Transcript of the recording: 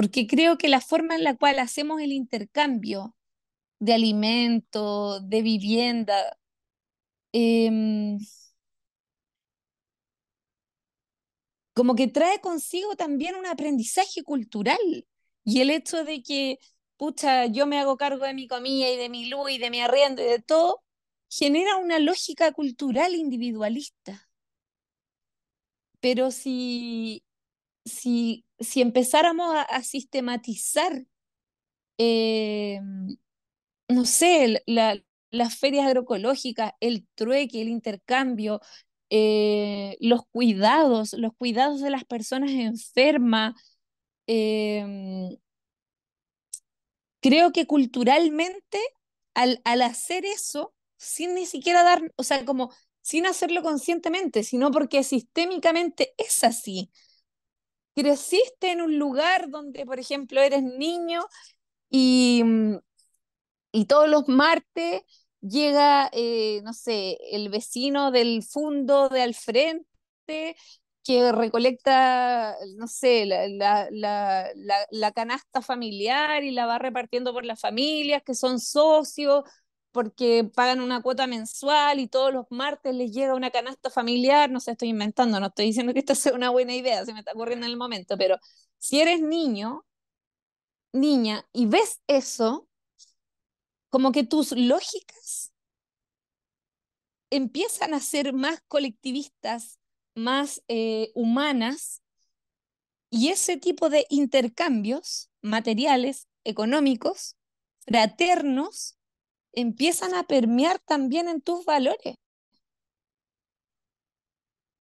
porque creo que la forma en la cual hacemos el intercambio de alimento, de vivienda, em, como que trae consigo también un aprendizaje cultural y el hecho de que, pucha, yo me hago cargo de mi comida y de mi luz y de mi arriendo y de todo, genera una lógica cultural individualista. Pero si si, si empezáramos a, sistematizar, eh, no sé, la, las ferias agroecológicas, el trueque, el intercambio, eh, los cuidados, los cuidados de las personas enfermas. Em, creo que culturalmente, al, al, hacer eso, sin ni siquiera dar, o sea, como sin hacerlo conscientemente, sino porque sistémicamente es así creciste en un lugar donde, por ejemplo, eres niño y, mm, y todos los martes llega, eh, no sé, el vecino del fondo de al frente que recolecta, no sé, la, canasta familiar y la va repartiendo por las familias que son socios, porque pagan una cuota mensual y todos los martes les llega una canasta familiar, no sé, estoy inventando, no estoy diciendo que esta sea una buena idea, se me está ocurriendo en el momento, pero si eres niño, niña, y ves eso, como que tus lógicas empiezan a ser más colectivistas, más eh, humanas, y ese tipo de intercambios materiales, económicos, fraternos, empiezan a permear también en tus valores.